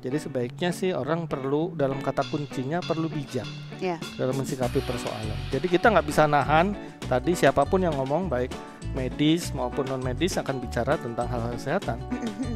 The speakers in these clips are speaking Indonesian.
Jadi sebaiknya sih orang perlu dalam kata kuncinya perlu bijak yeah. dalam mensikapi persoalan. Jadi kita nggak bisa nahan tadi siapapun yang ngomong baik medis maupun non medis akan bicara tentang hal-hal kesehatan.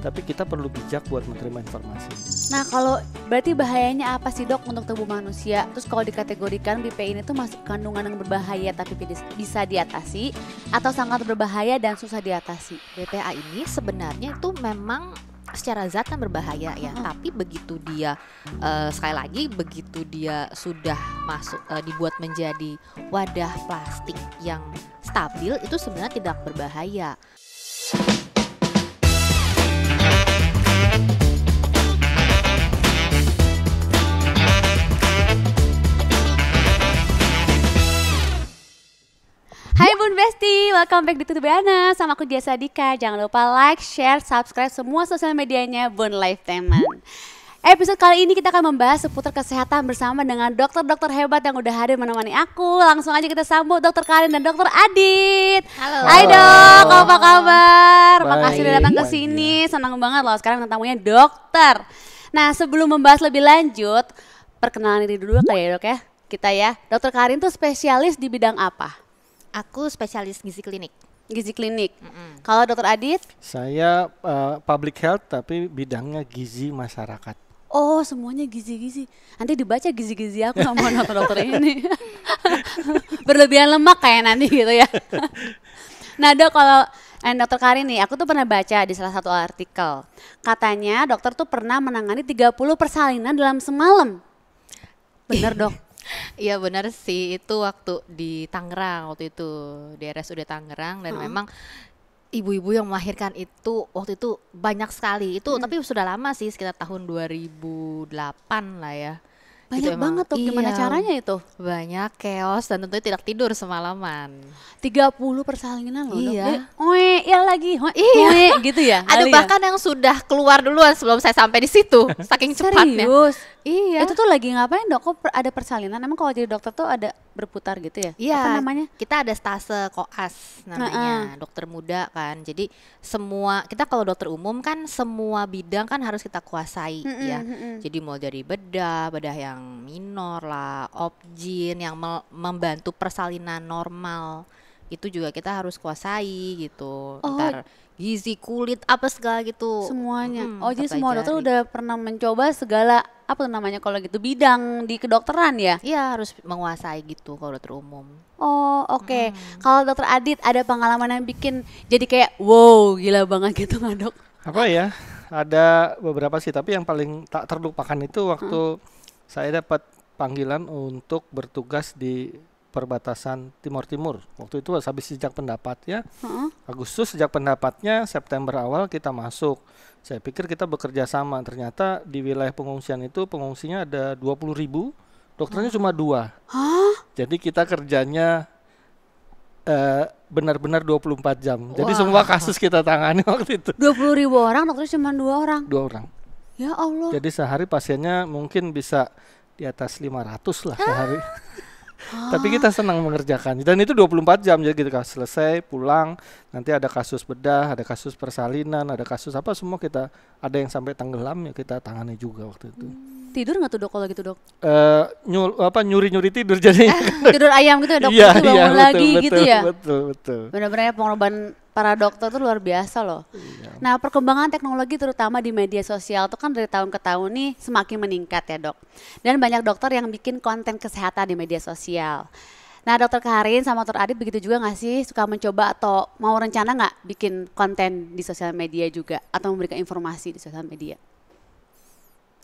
Tapi kita perlu bijak buat menerima informasi. Nah kalau berarti bahayanya apa sih dok untuk tubuh manusia? Terus kalau dikategorikan BPI ini tuh masuk kandungan yang berbahaya tapi bisa diatasi atau sangat berbahaya dan susah diatasi? BPA ini sebenarnya itu memang secara zat kan berbahaya ya, -huh. tapi begitu dia uh, sekali lagi begitu dia sudah masuk uh, dibuat menjadi wadah plastik yang stabil itu sebenarnya tidak berbahaya. Bangun Besti, welcome back di Tutubiana sama aku Dia Sadika. Jangan lupa like, share, subscribe semua sosial medianya Bon Lifetainment. Episode kali ini kita akan membahas seputar kesehatan bersama dengan dokter-dokter hebat yang udah hadir menemani aku. Langsung aja kita sambut dokter Karin dan dokter Adit. Halo. Hai dok, apa kabar? Baik. Makasih udah datang ke sini. Senang banget loh sekarang tamunya dokter. Nah sebelum membahas lebih lanjut, perkenalan diri dulu kali ya dok ya kita ya. Dokter Karin tuh spesialis di bidang apa? Aku spesialis gizi klinik. Gizi klinik. Mm -hmm. Kalau Dokter Adit? Saya uh, public health tapi bidangnya gizi masyarakat. Oh semuanya gizi-gizi. Nanti dibaca gizi-gizi aku sama dokter dokter ini. Berlebihan lemak kayak nanti gitu ya. nah dok kalau And eh, dokter Karin nih, aku tuh pernah baca di salah satu artikel. Katanya dokter tuh pernah menangani 30 persalinan dalam semalam. Bener dok? Iya benar sih itu waktu di Tangerang waktu itu di RSUD Tangerang dan uh memang ibu-ibu yang melahirkan itu waktu itu banyak sekali itu hmm. tapi sudah lama sih sekitar tahun 2008 lah ya banyak gitu banget tuh iya, gimana caranya itu banyak chaos dan tentunya tidak tidur semalaman 30 persalinan loh iya. Iya, iya oe ya lagi oh iya. gitu ya ada ya? bahkan yang sudah keluar duluan sebelum saya sampai di situ saking Serius? cepatnya Iya. Itu tuh lagi ngapain dok? Kok ada persalinan? Emang kalau jadi dokter tuh ada berputar gitu ya? Iya. Apa namanya? Kita ada stase koas namanya, nah, uh. dokter muda kan. Jadi semua kita kalau dokter umum kan semua bidang kan harus kita kuasai mm -mm, ya. Mm -mm. Jadi mau dari bedah, bedah yang minor lah, objin yang membantu persalinan normal itu juga kita harus kuasai gitu. Oh. Ntar gizi kulit apa segala gitu. Semuanya. Hmm, oh jadi semua dokter udah pernah mencoba segala apa namanya kalau gitu bidang di kedokteran ya? Iya harus menguasai gitu kalau dokter umum. Oh oke. Okay. Hmm. Kalau dokter Adit ada pengalaman yang bikin jadi kayak wow gila banget gitu nggak dok? Apa ya? Ada beberapa sih tapi yang paling tak terlupakan itu waktu hmm. saya dapat panggilan untuk bertugas di perbatasan Timur Timur. Waktu itu habis sejak pendapat ya. Hmm. Agustus sejak pendapatnya, September awal kita masuk. Saya pikir kita bekerja sama. Ternyata di wilayah pengungsian itu pengungsinya ada dua puluh ribu, dokternya hmm. cuma dua. Huh? Jadi kita kerjanya uh, benar-benar 24 jam. Wow. Jadi semua kasus kita tangani waktu itu. 20 ribu orang, dokternya cuma dua orang. Dua orang. Ya Allah. Jadi sehari pasiennya mungkin bisa di atas 500 lah sehari. Tapi kita senang mengerjakan. Dan itu 24 jam jadi gitu selesai pulang, nanti ada kasus bedah, ada kasus persalinan, ada kasus apa semua kita ada yang sampai tenggelam ya kita tangani juga waktu itu. Hmm. Tidur nggak tuh dok kalau gitu dok? Uh, nyul, apa nyuri-nyuri tidur jadi tidur ayam gitu ya dok? Iya, iya, betul, lagi gitu betul, gitu ya? Betul, betul. Benar-benar ya pengorbanan para dokter tuh luar biasa loh. Iya. Nah perkembangan teknologi terutama di media sosial tuh kan dari tahun ke tahun nih semakin meningkat ya dok. Dan banyak dokter yang bikin konten kesehatan di media sosial. Nah dokter Karin sama dokter Adit begitu juga nggak sih suka mencoba atau mau rencana nggak bikin konten di sosial media juga atau memberikan informasi di sosial media?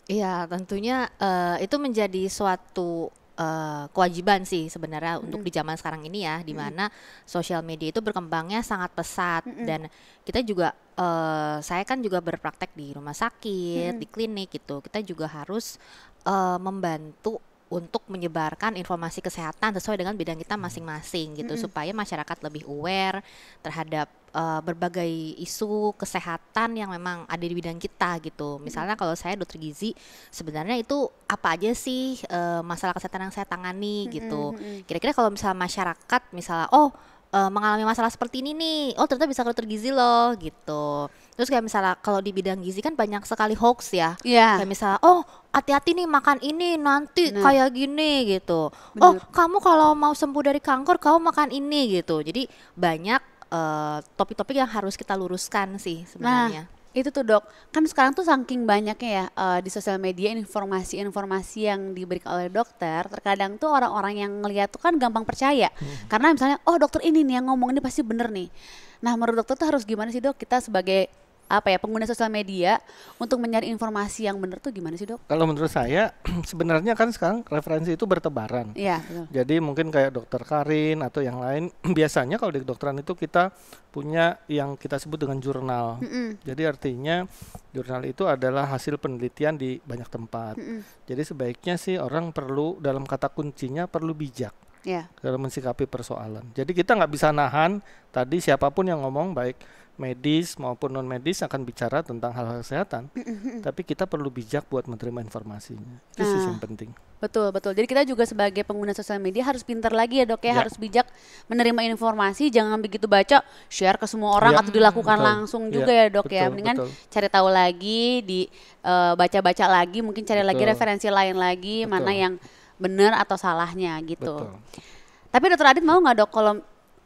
Iya, tentunya uh, itu menjadi suatu uh, kewajiban sih sebenarnya mm. untuk di zaman sekarang ini ya, di mana sosial media itu berkembangnya sangat pesat mm. dan kita juga uh, saya kan juga berpraktek di rumah sakit, mm. di klinik gitu. Kita juga harus uh, membantu untuk menyebarkan informasi kesehatan sesuai dengan bidang kita masing-masing gitu mm -hmm. supaya masyarakat lebih aware terhadap uh, berbagai isu kesehatan yang memang ada di bidang kita gitu. Misalnya kalau saya dokter gizi sebenarnya itu apa aja sih uh, masalah kesehatan yang saya tangani gitu. Kira-kira kalau misalnya masyarakat misalnya oh uh, mengalami masalah seperti ini nih oh ternyata bisa kalau tergizi loh gitu terus kayak misalnya kalau di bidang gizi kan banyak sekali hoax ya yeah. kayak misalnya oh hati-hati nih makan ini nanti nah. kayak gini gitu Bener. oh kamu kalau mau sembuh dari kanker kamu makan ini gitu jadi banyak topik eh, topik-topik yang harus kita luruskan sih sebenarnya nah itu tuh dok, kan sekarang tuh saking banyaknya ya uh, di sosial media informasi-informasi yang diberikan oleh dokter, terkadang tuh orang-orang yang ngeliat tuh kan gampang percaya. Hmm. Karena misalnya, oh dokter ini nih yang ngomong ini pasti bener nih. Nah menurut dokter tuh harus gimana sih dok kita sebagai apa ya pengguna sosial media untuk mencari informasi yang benar tuh gimana sih dok? Kalau menurut saya sebenarnya kan sekarang referensi itu bertebaran. Iya. Jadi mungkin kayak dokter Karin atau yang lain biasanya kalau di kedokteran itu kita punya yang kita sebut dengan jurnal. Mm -mm. Jadi artinya jurnal itu adalah hasil penelitian di banyak tempat. Mm -mm. Jadi sebaiknya sih orang perlu dalam kata kuncinya perlu bijak yeah. dalam mensikapi persoalan. Jadi kita nggak bisa nahan tadi siapapun yang ngomong baik medis maupun non medis akan bicara tentang hal-hal kesehatan, tapi kita perlu bijak buat menerima informasinya. Itu nah, sih yang penting. Betul betul. Jadi kita juga sebagai pengguna sosial media harus pintar lagi ya dok ya, ya. harus bijak menerima informasi. Jangan begitu baca share ke semua orang ya, atau dilakukan betul. langsung ya. juga ya, dok ya. betul, ya. Mendingan cari tahu lagi, di eh, baca uh, lagi, mungkin cari betul. lagi referensi lain lagi betul. mana yang benar atau salahnya gitu. Betul. Tapi dokter Adit mau nggak dok kalau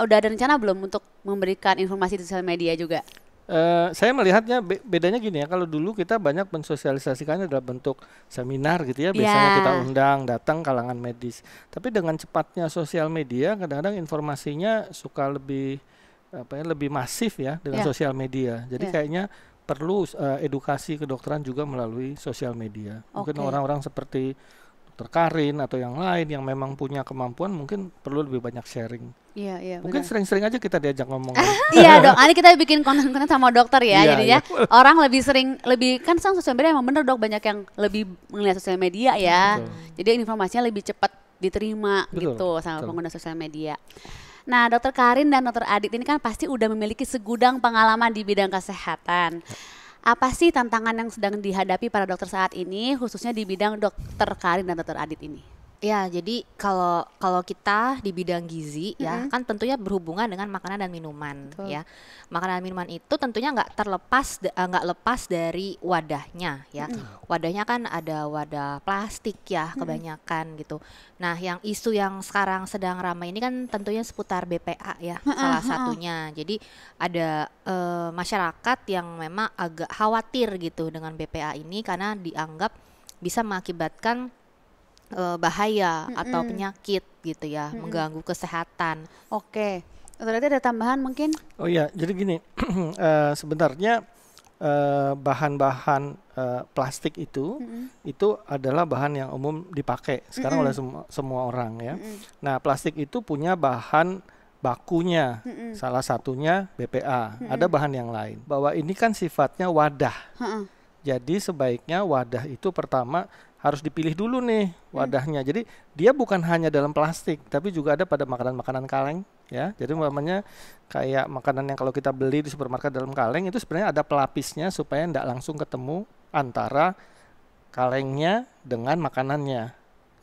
udah ada rencana belum untuk memberikan informasi di sosial media juga? Uh, saya melihatnya be bedanya gini ya kalau dulu kita banyak mensosialisasikannya dalam bentuk seminar gitu ya biasanya yeah. kita undang datang kalangan medis tapi dengan cepatnya sosial media kadang-kadang informasinya suka lebih apa ya lebih masif ya dengan yeah. sosial media jadi yeah. kayaknya perlu uh, edukasi kedokteran juga melalui sosial media mungkin orang-orang seperti dokter Karin atau yang lain yang memang punya kemampuan mungkin perlu lebih banyak sharing. Iya, iya. Mungkin sering-sering aja kita diajak ngomong. iya dok, nanti kita bikin konten-konten sama dokter ya. Jadi iya, jadinya iya. orang lebih sering, lebih kan sang sosial media emang bener dok banyak yang lebih melihat sosial media ya. Jadi informasinya lebih cepat diterima gitu sama pengguna sosial media. Nah, Dokter Karin dan Dokter Adit ini kan pasti udah memiliki segudang pengalaman di bidang kesehatan. Apa sih tantangan yang sedang dihadapi para dokter saat ini, khususnya di bidang dokter Karin dan dokter Adit ini? Ya, jadi kalau kalau kita di bidang gizi mm -hmm. ya kan tentunya berhubungan dengan makanan dan minuman Betul. ya. Makanan dan minuman itu tentunya nggak terlepas eh, nggak uh, lepas dari wadahnya ya. Mm -hmm. Wadahnya kan ada wadah plastik ya mm -hmm. kebanyakan gitu. Nah, yang isu yang sekarang sedang ramai ini kan tentunya seputar BPA ya mm -hmm. salah satunya. Jadi ada uh, masyarakat yang memang agak khawatir gitu dengan BPA ini karena dianggap bisa mengakibatkan uh, bahaya mm hmm atau penyakit gitu ya, mm hmm mengganggu kesehatan. Oke. Berarti ada tambahan mungkin? Oh iya, jadi gini, uh, sebenarnya eh, bahan-bahan uh, plastik itu mm -hmm. itu adalah bahan yang umum dipakai sekarang mm -hmm. oleh semua semua orang ya. Mm -hmm. Nah, plastik itu punya bahan bakunya. Mm -hmm. Salah satunya BPA. Mm -hmm. Ada bahan yang lain. Bahwa ini kan sifatnya wadah. Mm Jadi sebaiknya wadah itu pertama harus dipilih dulu nih hmm. wadahnya. Hmm. Jadi dia bukan hanya dalam plastik, tapi juga ada pada makanan-makanan kaleng ya. Jadi umpamanya kayak makanan yang kalau kita beli di supermarket dalam kaleng itu sebenarnya ada pelapisnya supaya tidak langsung ketemu antara kalengnya dengan makanannya.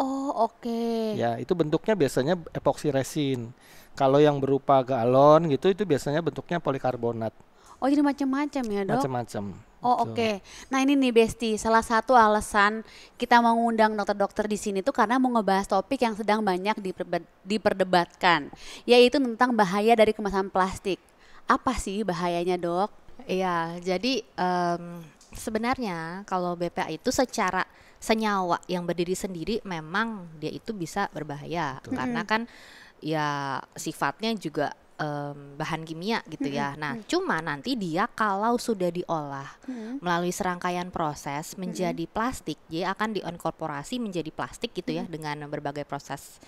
Oh, oke. Okay. Ya, itu bentuknya biasanya epoksi resin. Kalau yang berupa galon gitu itu biasanya bentuknya polikarbonat. Oh jadi macam-macam ya dok? Macam-macam. Oh oke. Okay. Nah ini nih Besti, salah satu alasan kita mengundang dokter-dokter di sini tuh karena mau ngebahas topik yang sedang banyak diperdebatkan, yaitu tentang bahaya dari kemasan plastik. Apa sih bahayanya dok? Iya, jadi um, sebenarnya kalau BPA itu secara senyawa yang berdiri sendiri memang dia itu bisa berbahaya Betul. karena kan ya sifatnya juga um, bahan kimia gitu hmm. ya. Nah, hmm. cuma nanti dia kalau sudah diolah hmm. melalui serangkaian proses menjadi hmm. plastik, dia akan diinkorporasi menjadi plastik gitu hmm. ya dengan berbagai proses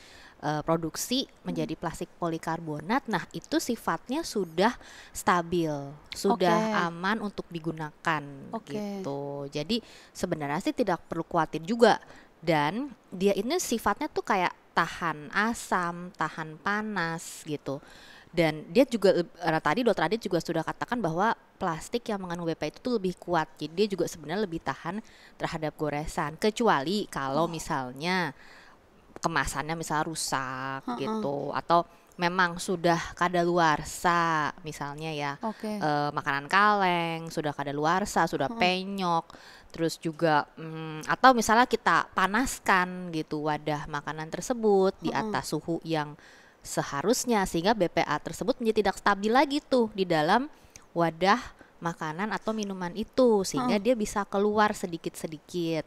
uh, produksi menjadi plastik polikarbonat. Nah, itu sifatnya sudah stabil, sudah okay. aman untuk digunakan okay. gitu. Jadi sebenarnya sih tidak perlu khawatir juga dan dia ini sifatnya tuh kayak tahan asam, tahan panas gitu dan dia juga eh, tadi dokter Adit juga sudah katakan bahwa plastik yang mengandung BPA itu tuh lebih kuat jadi dia juga sebenarnya lebih tahan terhadap goresan kecuali kalau oh. misalnya kemasannya misalnya rusak uh -uh. gitu atau memang sudah kada kadaluarsa misalnya ya okay. e, eh, makanan kaleng sudah kada kadaluarsa sudah uh-uh. penyok terus juga mm, atau misalnya kita panaskan gitu wadah makanan tersebut uh-uh. di atas suhu yang seharusnya sehingga BPA tersebut menjadi tidak stabil lagi tuh di dalam wadah makanan atau minuman itu sehingga oh. dia bisa keluar sedikit-sedikit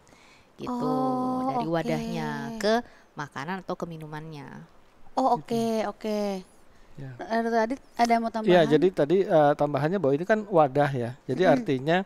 gitu oh, dari wadahnya okay. ke makanan atau ke minumannya. Oh oke okay, oke. Okay. Ya. Tadi ada mau tambahan? Ya jadi tadi uh, tambahannya bahwa ini kan wadah ya. Jadi hmm. artinya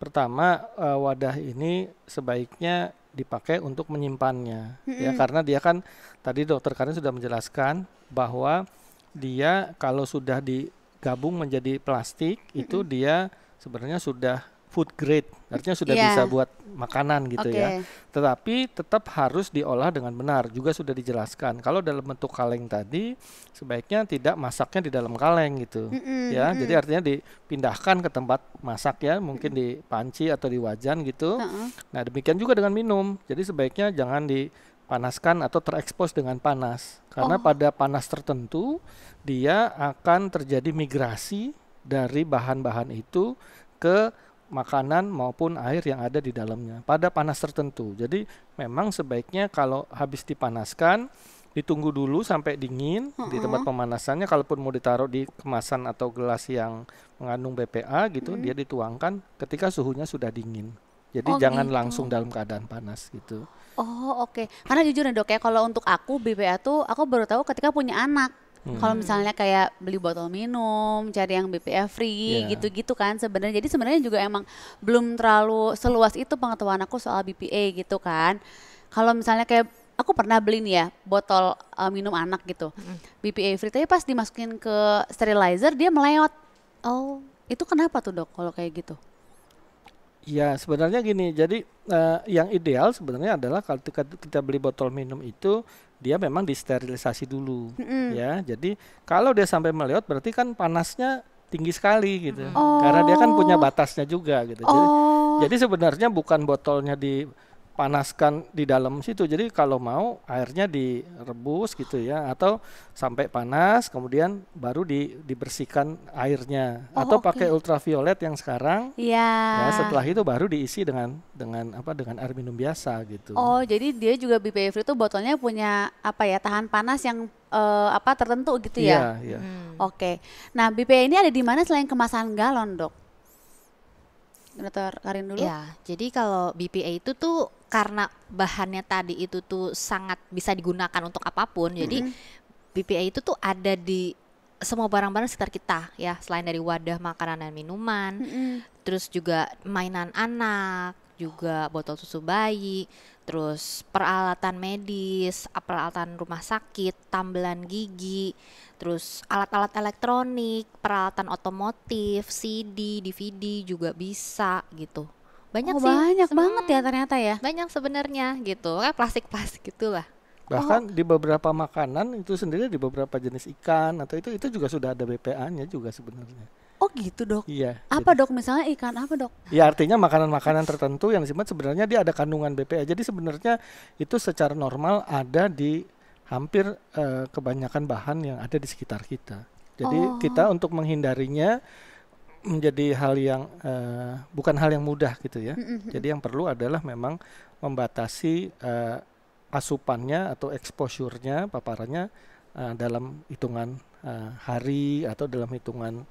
pertama uh, wadah ini sebaiknya dipakai untuk menyimpannya mm-hmm. ya karena dia kan tadi dokter Karin sudah menjelaskan bahwa dia kalau sudah digabung menjadi plastik mm-hmm. itu dia sebenarnya sudah food grade, artinya sudah yeah. bisa buat makanan gitu okay. ya. Tetapi tetap harus diolah dengan benar, juga sudah dijelaskan. Kalau dalam bentuk kaleng tadi, sebaiknya tidak masaknya di dalam kaleng gitu, mm -hmm. ya. Mm. Jadi artinya dipindahkan ke tempat masak ya, mungkin mm. di panci atau di wajan gitu. Uh -uh. Nah demikian juga dengan minum. Jadi sebaiknya jangan di panaskan atau terekspos dengan panas karena oh. pada panas tertentu dia akan terjadi migrasi dari bahan-bahan itu ke makanan maupun air yang ada di dalamnya pada panas tertentu. Jadi memang sebaiknya kalau habis dipanaskan ditunggu dulu sampai dingin mm -hmm. di tempat pemanasannya kalaupun mau ditaruh di kemasan atau gelas yang mengandung BPA gitu mm dia dituangkan ketika suhunya sudah dingin. Jadi oh, jangan gitu. langsung dalam keadaan panas gitu. Oh, oke. Okay. Karena jujur nih Dok ya kalau untuk aku BPA tuh aku baru tahu ketika punya anak. Hmm. Kalau misalnya kayak beli botol minum, cari yang BPA free, iya. gitu-gitu kan sebenarnya. Jadi sebenarnya juga emang belum terlalu seluas itu pengetahuan aku soal BPA gitu kan. Kalau misalnya kayak aku pernah beli nih ya botol uh, minum anak gitu Hmm. BPA free tapi pas dimasukin ke sterilizer dia melewat oh itu kenapa tuh dok kalau kayak gitu Ya sebenarnya gini, jadi uh, yang ideal sebenarnya adalah kalau kita beli botol minum itu dia memang disterilisasi dulu, mm -hmm. ya. Jadi kalau dia sampai meleot berarti kan panasnya tinggi sekali gitu, oh. karena dia kan punya oh. batasnya juga gitu. Oh. Jadi, jadi sebenarnya bukan botolnya di panaskan di dalam situ. Jadi kalau mau airnya direbus gitu ya atau sampai panas kemudian baru di dibersihkan airnya oh, atau okay. pakai ultraviolet yang sekarang. Iya. Yeah. Ya, setelah itu baru diisi dengan dengan apa dengan air minum biasa gitu. Oh, jadi dia juga BPA Free itu botolnya punya apa ya tahan panas yang uh, apa tertentu gitu ya. Iya, yeah, yeah. hmm. Oke. Okay. Nah, BPA ini ada di mana selain kemasan galon, Dok? Dokter Karin dulu. Ya, jadi kalau BPA itu tuh karena bahannya tadi itu tuh sangat bisa digunakan untuk apapun. Jadi mm-hmm. BPA itu tuh ada di semua barang-barang sekitar kita ya, selain dari wadah makanan dan minuman, mm-hmm. terus juga mainan anak, juga botol susu bayi, terus peralatan medis, peralatan rumah sakit, tambelan gigi, terus alat-alat elektronik, peralatan otomotif, CD, DVD juga bisa gitu. Banyak oh, sih. Banyak Sem banget ya ternyata ya. Banyak sebenarnya gitu. Kan plastik-plastik gitulah. Bahkan oh. di beberapa makanan itu sendiri di beberapa jenis ikan atau itu itu juga sudah ada BPA-nya juga sebenarnya. Oh gitu dok. Iya. Apa jadi. dok misalnya ikan apa dok? Ya artinya makanan-makanan tertentu yang disimpan sebenarnya dia ada kandungan BPA. Jadi sebenarnya itu secara normal ada di hampir uh, kebanyakan bahan yang ada di sekitar kita. Jadi oh. kita untuk menghindarinya menjadi hal yang uh, bukan hal yang mudah gitu ya. mm Jadi yang perlu adalah memang membatasi uh, asupannya atau exposure-nya, paparannya uh, dalam hitungan uh, hari atau dalam hitungan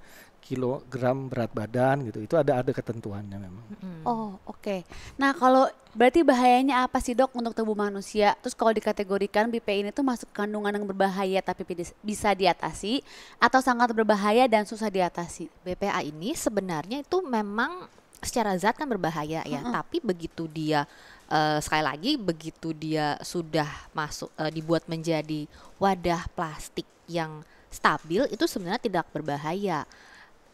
kilogram berat badan gitu. Itu ada ada ketentuannya memang. Mm. Oh, oke. Okay. Nah, kalau berarti bahayanya apa sih, Dok, untuk tubuh manusia? Terus kalau dikategorikan BPA ini tuh masuk kandungan yang berbahaya tapi bisa diatasi atau sangat berbahaya dan susah diatasi? BPA ini sebenarnya itu memang secara zat kan berbahaya ya, -hmm. tapi begitu dia uh, sekali lagi begitu dia sudah masuk uh, dibuat menjadi wadah plastik yang stabil itu sebenarnya tidak berbahaya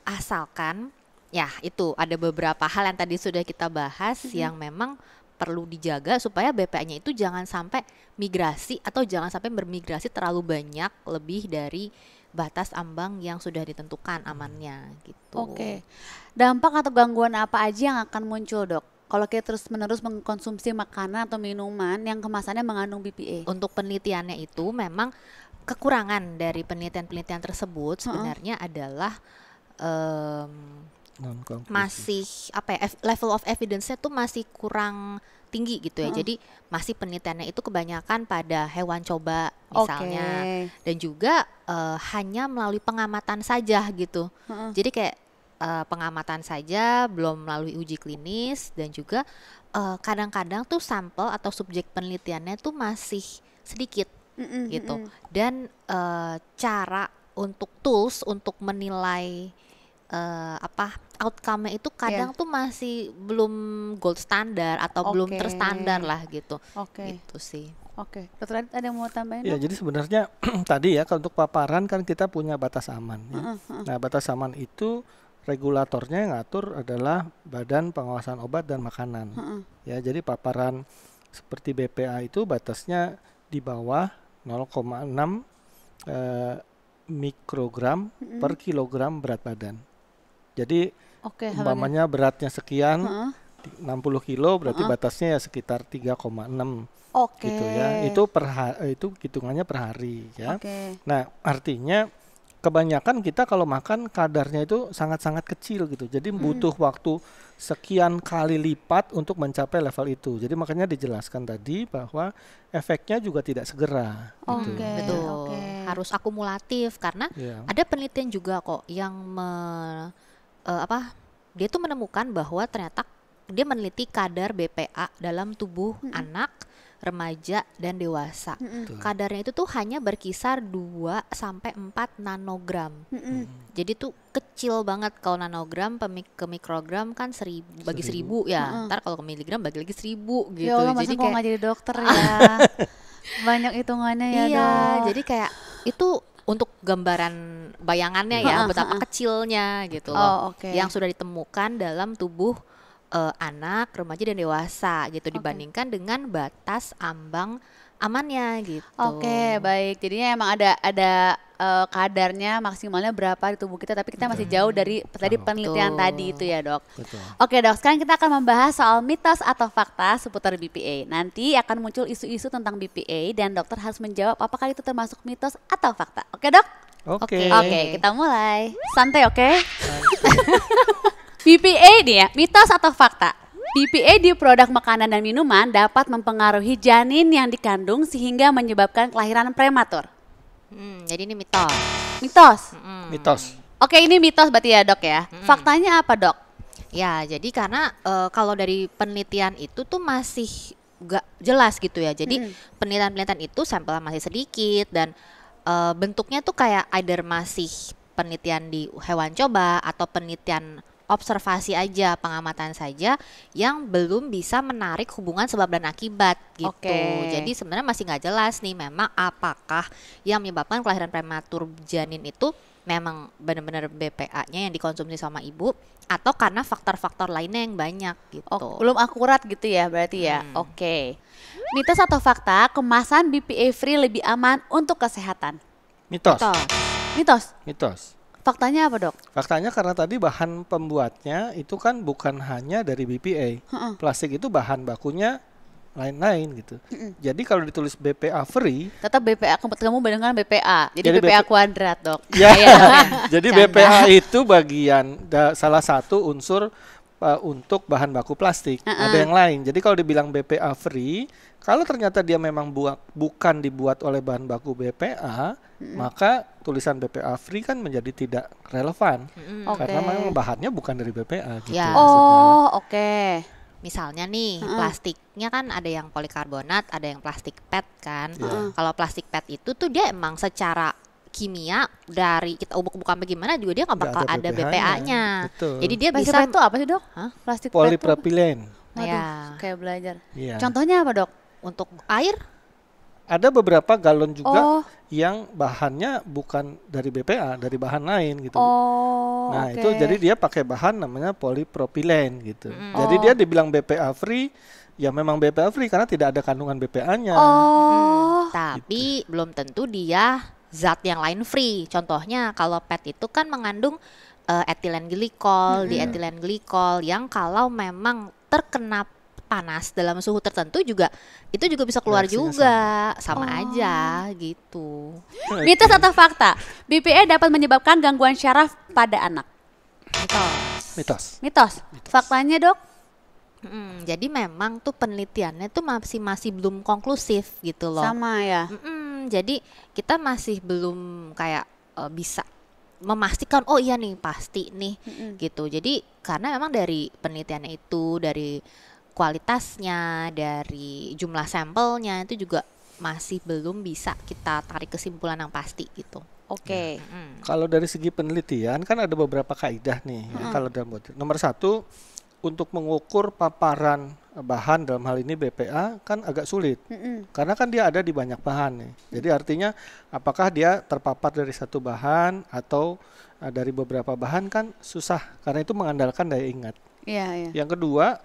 asalkan ya itu ada beberapa hal yang tadi sudah kita bahas -hmm. yang memang perlu dijaga supaya BPA-nya itu jangan sampai migrasi atau jangan sampai bermigrasi terlalu banyak lebih dari batas ambang yang sudah ditentukan amannya gitu. Oke. Dampak atau gangguan apa aja yang akan muncul, Dok? Kalau kita terus-menerus mengkonsumsi makanan atau minuman yang kemasannya mengandung BPA. Untuk penelitiannya itu memang kekurangan dari penelitian-penelitian tersebut sebenarnya uh -uh. adalah um, masih apa ya level of evidence-nya tuh masih kurang tinggi gitu ya. Hmm. Jadi masih penelitiannya itu kebanyakan pada hewan coba misalnya okay. dan juga uh, hanya melalui pengamatan saja gitu. Hmm. Jadi kayak uh, pengamatan saja belum melalui uji klinis dan juga eh, kadang-kadang uh, tuh sampel atau subjek penelitiannya tuh masih sedikit mm -mm, gitu. Hmm. Dan uh, cara untuk tools untuk menilai uh, apa outcome-nya itu iya. kadang yeah. tuh masih belum gold standar atau okay. belum terstandar lah gitu. Oke. Okay. Gitu sih. Oke, okay. Dokter ada yang mau tambahin? Ya, dong? jadi sebenarnya tadi ya kalau untuk paparan kan kita punya batas aman. Ya. Nah, batas aman itu regulatornya yang ngatur adalah Badan Pengawasan Obat dan Makanan. Ya, jadi paparan seperti BPA itu batasnya di bawah 0,6 eh, mikrogram per kilogram berat badan. Jadi okay, ya. umpamanya ini. beratnya sekian, uh -huh. 60 kilo berarti uh -huh. batasnya ya sekitar 3,6. Oke. Okay. Gitu ya. Itu per itu hitungannya per hari ya. Okay. Nah, artinya kebanyakan kita kalau makan kadarnya itu sangat-sangat kecil gitu. Jadi hmm. butuh waktu sekian kali lipat untuk mencapai level itu. Jadi makanya dijelaskan tadi bahwa efeknya juga tidak segera. Gitu. Oke, okay. gitu. Okay. Harus akumulatif karena yeah. ada penelitian juga kok yang me uh, apa dia tuh menemukan bahwa ternyata dia meneliti kadar BPA dalam tubuh mm -hmm. anak, remaja dan dewasa. Mm -hmm. Kadarnya itu tuh hanya berkisar 2 sampai 4 nanogram. Mm -hmm. Jadi tuh kecil banget kalau nanogram ke mikrogram kan seri, bagi seribu, seribu ya. Mm -hmm. Ntar kalau ke miligram bagi lagi seribu ya gitu. Ya Allah, jadi kayak gak jadi dokter ya. Banyak hitungannya ya. Iya, dong. jadi kayak itu untuk gambaran bayangannya ya betapa kecilnya gitu oh, loh oh, okay. yang sudah ditemukan dalam tubuh uh, anak, remaja dan dewasa gitu okay. dibandingkan dengan batas ambang amannya gitu. Oke, okay, baik. Jadinya emang ada ada uh, kadarnya maksimalnya berapa di tubuh kita tapi kita masih jauh dari tadi penelitian betul. tadi itu ya, Dok. Oke, Oke, Dok. Sekarang kita akan membahas soal mitos atau fakta seputar BPA. Nanti akan muncul isu-isu tentang BPA dan dokter harus menjawab apakah itu termasuk mitos atau fakta. Oke, Dok? Oke. Okay. Oke, okay, kita mulai. Santai, oke? Okay? BPA nih ya, mitos atau fakta? di produk makanan dan minuman dapat mempengaruhi janin yang dikandung sehingga menyebabkan kelahiran prematur. Hmm, jadi ini mitos. Mitos. Mm. Mitos. Oke, ini mitos berarti ya, Dok ya. Mm. Faktanya apa, Dok? Ya, jadi karena uh, kalau dari penelitian itu tuh masih gak jelas gitu ya. Jadi hmm. penelitian-penelitian itu sampelnya masih sedikit dan uh, bentuknya tuh kayak either masih penelitian di hewan coba atau penelitian observasi aja, pengamatan saja yang belum bisa menarik hubungan sebab dan akibat gitu. Okay. Jadi sebenarnya masih nggak jelas nih memang apakah yang menyebabkan kelahiran prematur janin itu memang benar-benar BPA-nya yang dikonsumsi sama ibu atau karena faktor-faktor lainnya yang banyak gitu. Oh, belum akurat gitu ya berarti ya. Hmm. Oke. Okay. Mitos atau fakta, kemasan BPA free lebih aman untuk kesehatan? Mitos. Mitos. Mitos. Mitos. Faktanya apa dok? Faktanya karena tadi bahan pembuatnya itu kan bukan hanya dari BPA. Uh-uh. Plastik itu bahan bakunya lain-lain gitu. Uh-uh. Jadi kalau ditulis BPA free, tetap BPA kamu dengan BPA. Jadi, jadi BPA BPA kuadrat dok. Iya. Iya, ya. jadi Canda. BPA itu bagian da, salah satu unsur uh, untuk bahan baku plastik. Uh-uh. Ada yang lain. Jadi kalau dibilang BPA free kalau ternyata dia memang buat bukan dibuat oleh bahan baku BPA, mm. maka tulisan BPA free kan menjadi tidak relevan mm. okay. karena memang bahannya bukan dari BPA gitu. Ya. Oh, oke. Okay. Misalnya nih mm. plastiknya kan ada yang polikarbonat, ada yang plastik PET kan. Yeah. Kalau plastik PET itu tuh dia emang secara kimia dari kita ubuk bukan bagaimana juga dia nggak bakal gak ada BPA-nya. BPA Jadi dia plastik bisa itu apa sih dok? Hah? Plastik polipropilen. Waduh, ya. kayak belajar. Ya. Contohnya apa dok? untuk air? Ada beberapa galon juga oh. yang bahannya bukan dari BPA, dari bahan lain gitu. Oh, nah okay. itu jadi dia pakai bahan namanya polipropilen gitu. Mm. Jadi oh. dia dibilang BPA free, ya memang BPA free karena tidak ada kandungan BPA-nya. Oh, hmm. tapi gitu. belum tentu dia zat yang lain free. Contohnya kalau PET itu kan mengandung uh, eh, etilen glikol, mm -hmm. etilen glikol yang kalau memang terkena panas dalam suhu tertentu juga itu juga bisa keluar Reaksinya juga sama, sama oh. aja gitu. Okay. Mitos atau fakta? BPA e dapat menyebabkan gangguan syaraf pada anak. Mitos. Mitos. Mitos. Mitos. Faktanya dok? Mm, jadi memang tuh penelitiannya tuh masih masih belum konklusif gitu loh. Sama ya. Mm-mm, jadi kita masih belum kayak uh, bisa memastikan oh iya nih pasti nih mm-hmm. gitu jadi karena memang dari penelitiannya itu dari kualitasnya, dari jumlah sampelnya itu juga masih belum bisa kita tarik kesimpulan yang pasti gitu. Oke. Okay. Ya. Hmm. Kalau dari segi penelitian kan ada beberapa kaidah nih. Hmm. kalau dalam nomor satu untuk mengukur paparan bahan dalam hal ini BPA kan agak sulit mm-hmm. karena kan dia ada di banyak bahan nih. Jadi artinya apakah dia terpapar dari satu bahan atau uh, dari beberapa bahan kan susah karena itu mengandalkan daya ingat. Yeah, yeah. Yang kedua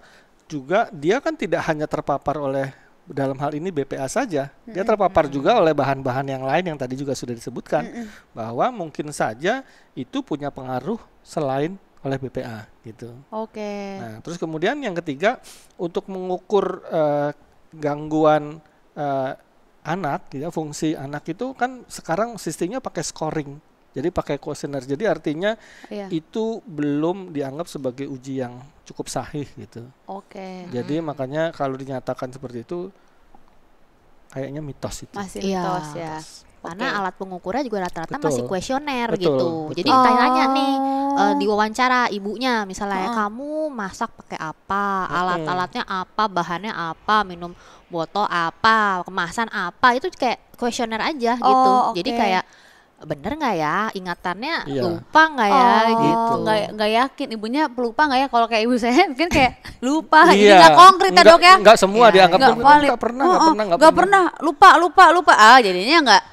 juga dia kan tidak hanya terpapar oleh dalam hal ini BPA saja, dia terpapar juga oleh bahan-bahan yang lain yang tadi juga sudah disebutkan bahwa mungkin saja itu punya pengaruh selain oleh BPA gitu. Oke. Okay. Nah, terus kemudian yang ketiga untuk mengukur uh, gangguan uh, anak, ya fungsi anak itu kan sekarang sistemnya pakai scoring. Jadi pakai kuesioner. Jadi artinya iya. itu belum dianggap sebagai uji yang cukup sahih gitu. Oke. Okay. Jadi hmm. makanya kalau dinyatakan seperti itu kayaknya mitos itu. Masih iya, mitos ya. Karena okay. alat pengukurnya juga rata-rata masih kuesioner gitu. Betul. Jadi oh. tanya nih uh, eh, diwawancara ibunya misalnya oh. kamu masak pakai apa, okay. alat-alatnya apa, bahannya apa, minum botol apa, kemasan apa, itu kayak kuesioner aja gitu. oh, gitu. Okay. Jadi kayak bener nggak ya ingatannya iya. lupa nggak ya oh, gitu, gitu. nggak nggak yakin ibunya pelupa nggak ya kalau kayak ibu saya mungkin kayak lupa iya. nggak konkret ya dok ya nggak semua iya, dianggap nggak pernah nggak oh, oh. pernah nggak pernah. pernah lupa lupa lupa ah jadinya nggak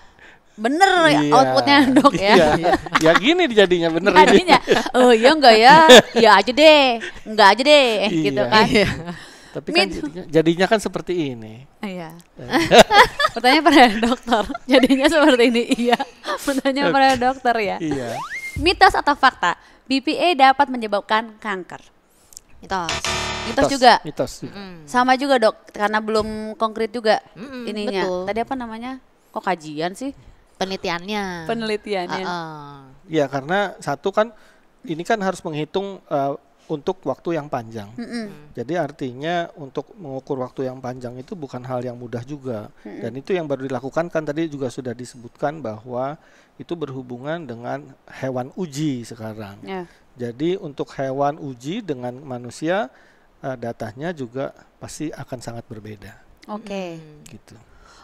bener ya iya, outputnya dok ya iya. ya gini jadinya bener jadinya oh iya nggak ya ya aja deh nggak aja deh iya. gitu kan iya. Tapi kan jadinya, jadinya kan seperti ini. Ah, iya. Eh. Pertanyaan pada dokter. Jadinya seperti ini. Iya. Pertanyaan pada dokter ya. Iya. Mitos atau fakta, BPA dapat menyebabkan kanker. Mitos. Mitos, mitos juga. Mitos. Mm. Sama juga, Dok, karena belum konkret juga mm -mm, ininya. Betul. Tadi apa namanya? Kok kajian sih? Penelitiannya. Penelitiannya. Iya, uh -uh. karena satu kan ini kan harus menghitung uh, untuk waktu yang panjang. Mm -hmm. Jadi artinya untuk mengukur waktu yang panjang itu bukan hal yang mudah juga. Mm -hmm. Dan itu yang baru dilakukan kan tadi juga sudah disebutkan bahwa itu berhubungan dengan hewan uji sekarang. Yeah. Jadi untuk hewan uji dengan manusia uh, datanya juga pasti akan sangat berbeda. Oke. Okay. Gitu.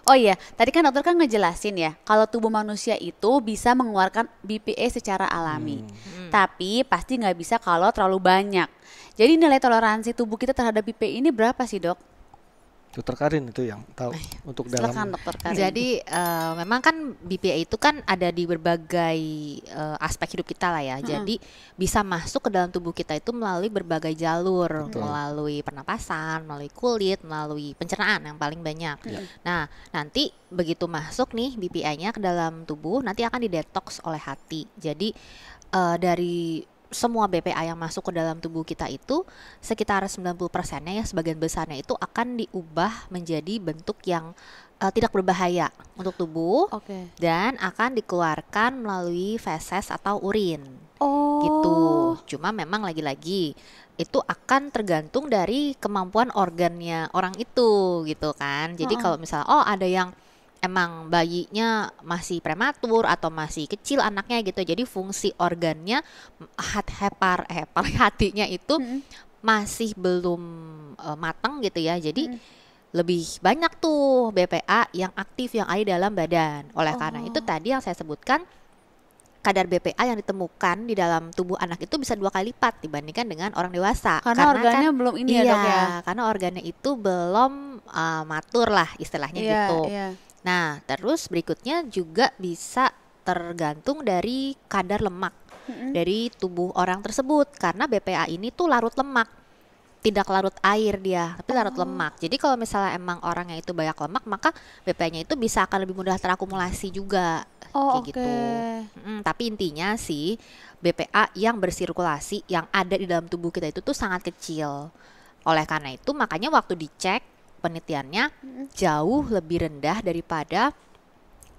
Oh iya, tadi kan dokter kan ngejelasin ya, kalau tubuh manusia itu bisa mengeluarkan BPA secara alami. Hmm. hmm. Tapi pasti nggak bisa kalau terlalu banyak. Jadi nilai toleransi tubuh kita terhadap BPA ini berapa sih dok? Dokter Karin itu yang tahu ah, iya. untuk Silakan, dalam. Dokter Jadi uh, memang kan BPA itu kan ada di berbagai uh, aspek hidup kita lah ya. Hmm. Jadi bisa masuk ke dalam tubuh kita itu melalui berbagai jalur, hmm. Betul. melalui pernapasan, melalui kulit, melalui pencernaan yang paling banyak. Hmm. Nah nanti begitu masuk nih BPA-nya ke dalam tubuh, nanti akan didetoks oleh hati. Jadi uh, dari semua BPA yang masuk ke dalam tubuh kita itu sekitar 90 persennya ya sebagian besarnya itu akan diubah menjadi bentuk yang uh, tidak berbahaya untuk tubuh okay. dan akan dikeluarkan melalui feses atau urin. Gitu. Oh. Gitu. Cuma memang lagi-lagi itu akan tergantung dari kemampuan organnya orang itu gitu kan. Jadi uh -uh. kalau misalnya oh ada yang emang bayinya masih prematur atau masih kecil anaknya gitu jadi fungsi organnya hat hepar hepar eh, hatinya itu hmm. masih belum uh, eh, matang gitu ya jadi hmm. lebih banyak tuh BPA yang aktif yang ada dalam badan oleh oh. karena itu oh. tadi yang saya sebutkan kadar BPA yang ditemukan di dalam tubuh anak itu bisa dua kali lipat dibandingkan dengan orang dewasa. Karena, karena kan organnya kan, belum ini iya, ya dok iya, ya. Karena organnya itu belum uh, matur lah istilahnya yeah, gitu. Yeah. Nah, terus berikutnya juga bisa tergantung dari kadar lemak dari tubuh orang tersebut karena BPA ini tuh larut lemak tidak larut air dia tapi larut oh. lemak jadi kalau misalnya emang orangnya itu banyak lemak maka BPA-nya itu bisa akan lebih mudah terakumulasi juga oh, kayak okay. gitu mm, tapi intinya sih BPA yang bersirkulasi yang ada di dalam tubuh kita itu tuh sangat kecil oleh karena itu makanya waktu dicek penelitiannya jauh lebih rendah daripada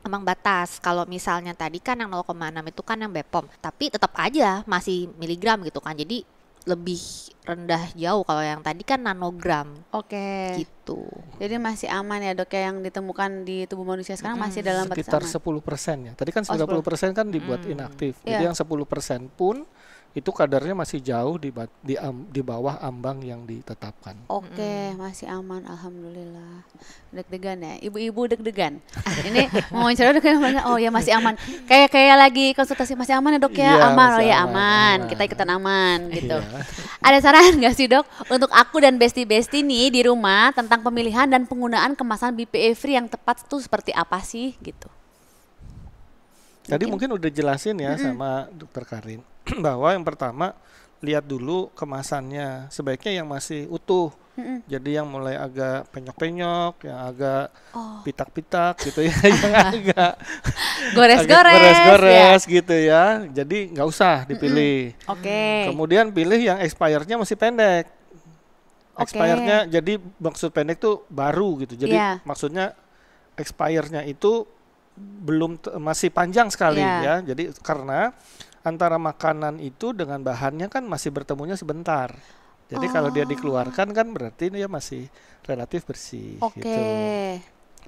emang batas. Kalau misalnya tadi kan yang 0,6 itu kan yang Bepom, tapi tetap aja masih miligram gitu kan. Jadi lebih rendah jauh kalau yang tadi kan nanogram. Oke. Okay. Gitu. Jadi masih aman ya dok ya yang ditemukan di tubuh manusia sekarang hmm. masih dalam batas sekitar aman. 10 persen ya. Tadi kan 90 persen kan dibuat hmm. inaktif. Yeah. Jadi iya. yang 10 persen pun itu kadarnya masih jauh di di, di bawah ambang yang ditetapkan. Oke, okay, hmm. masih aman alhamdulillah. Deg-degan ya, ibu-ibu deg-degan. ini mau wawancara deg-degan oh ya masih aman. Kayak kayak lagi konsultasi masih aman ya, Dok ya? Iya, aman, oh ya aman. aman. Kita ikutan aman iya. gitu. Ada saran nggak sih, Dok, untuk aku dan besti-besti nih di rumah tentang pemilihan dan penggunaan kemasan BPA free yang tepat itu seperti apa sih gitu? Tadi mungkin, mungkin udah jelasin ya mm -hmm. sama Dokter Karin. bahwa yang pertama lihat dulu kemasannya sebaiknya yang masih utuh mm-hmm. jadi yang mulai agak penyok-penyok yang agak oh. pitak-pitak gitu ya yang agak gores-gores gores-gores ya. gitu ya jadi nggak usah dipilih mm-hmm. oke okay. kemudian pilih yang expirednya masih pendek okay. jadi maksud pendek tuh baru gitu jadi yeah. maksudnya expirednya itu belum masih panjang sekali yeah. ya jadi karena antara makanan itu dengan bahannya kan masih bertemunya sebentar. Jadi oh. kalau dia dikeluarkan kan berarti dia masih relatif bersih okay.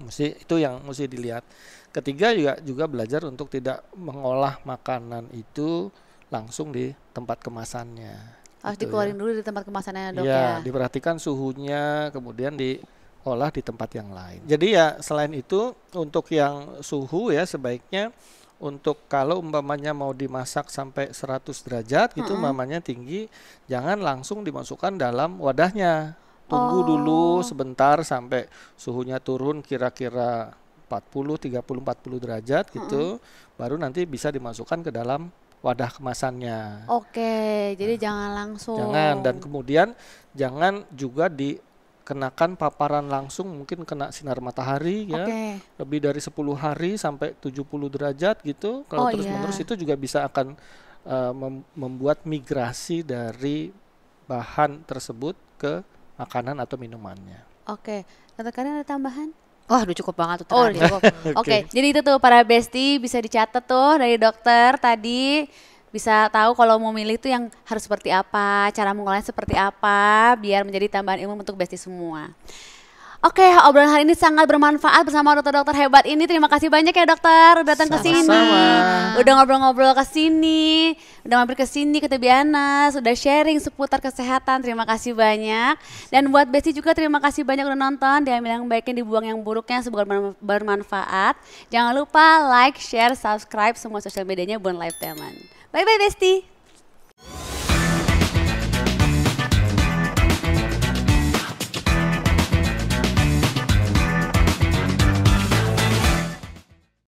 gitu. itu yang mesti dilihat. Ketiga juga juga belajar untuk tidak mengolah makanan itu langsung di tempat kemasannya. Harus gitu ya. dikeluarin ya. dulu di tempat kemasannya dok ya, ya. diperhatikan suhunya, kemudian diolah di tempat yang lain. Jadi ya selain itu untuk yang suhu ya sebaiknya untuk kalau umpamanya mau dimasak sampai 100 derajat gitu mm -hmm. umpamanya tinggi jangan langsung dimasukkan dalam wadahnya tunggu oh. dulu sebentar sampai suhunya turun kira-kira 40 30 40 derajat gitu mm -hmm. baru nanti bisa dimasukkan ke dalam wadah kemasannya. Oke, jadi nah, jangan langsung. Jangan dan kemudian jangan juga di kenakan paparan langsung mungkin kena sinar matahari ya okay. lebih dari 10 hari sampai 70 derajat gitu kalau oh, terus iya. menerus itu juga bisa akan uh, mem membuat migrasi dari bahan tersebut ke makanan atau minumannya. Oke, okay. katakan ada tambahan? oh, udah cukup banget tuh Oh, Oke, okay. okay. jadi itu tuh para bestie bisa dicatat tuh dari dokter tadi bisa tahu kalau mau milih itu yang harus seperti apa, cara mengolahnya seperti apa, biar menjadi tambahan ilmu untuk besti semua. Oke, obrolan hari ini sangat bermanfaat bersama dokter-dokter hebat ini. Terima kasih banyak ya dokter udah datang ke sini. Udah ngobrol-ngobrol ke sini, udah mampir ke sini ke Tebiana, sudah sharing seputar kesehatan. Terima kasih banyak. Dan buat Besti juga terima kasih banyak udah nonton. Diambil yang baiknya, dibuang yang buruknya, semoga bermanfaat. Jangan lupa like, share, subscribe semua sosial medianya Bon live Teman. Bye bye, bestie.